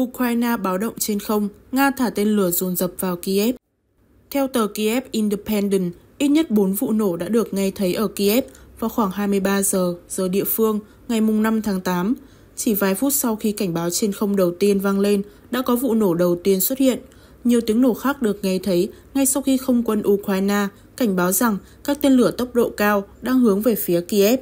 Ukraine báo động trên không, Nga thả tên lửa dồn dập vào Kiev. Theo tờ Kiev Independent, ít nhất 4 vụ nổ đã được nghe thấy ở Kiev vào khoảng 23 giờ giờ địa phương ngày 5 tháng 8. Chỉ vài phút sau khi cảnh báo trên không đầu tiên vang lên, đã có vụ nổ đầu tiên xuất hiện. Nhiều tiếng nổ khác được nghe thấy ngay sau khi không quân Ukraine cảnh báo rằng các tên lửa tốc độ cao đang hướng về phía Kiev.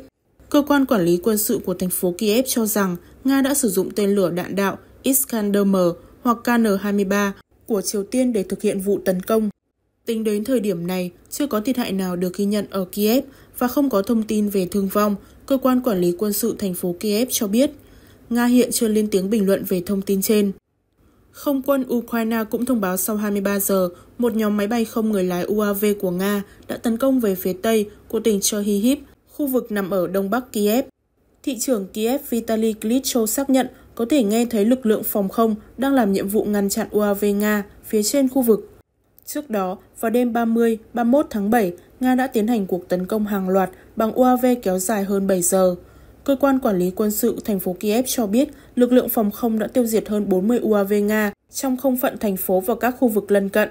Cơ quan quản lý quân sự của thành phố Kiev cho rằng Nga đã sử dụng tên lửa đạn đạo Iskander-M hoặc KN-23 của Triều Tiên để thực hiện vụ tấn công. Tính đến thời điểm này, chưa có thiệt hại nào được ghi nhận ở Kiev và không có thông tin về thương vong, cơ quan quản lý quân sự thành phố Kiev cho biết. Nga hiện chưa lên tiếng bình luận về thông tin trên. Không quân Ukraine cũng thông báo sau 23 giờ, một nhóm máy bay không người lái UAV của Nga đã tấn công về phía tây của tỉnh Chernihiv, khu vực nằm ở đông bắc Kiev. Thị trưởng Kiev Vitaly Klitschko xác nhận có thể nghe thấy lực lượng phòng không đang làm nhiệm vụ ngăn chặn UAV Nga phía trên khu vực. Trước đó, vào đêm 30, 31 tháng 7, Nga đã tiến hành cuộc tấn công hàng loạt bằng UAV kéo dài hơn 7 giờ. Cơ quan quản lý quân sự thành phố Kiev cho biết lực lượng phòng không đã tiêu diệt hơn 40 UAV Nga trong không phận thành phố và các khu vực lân cận.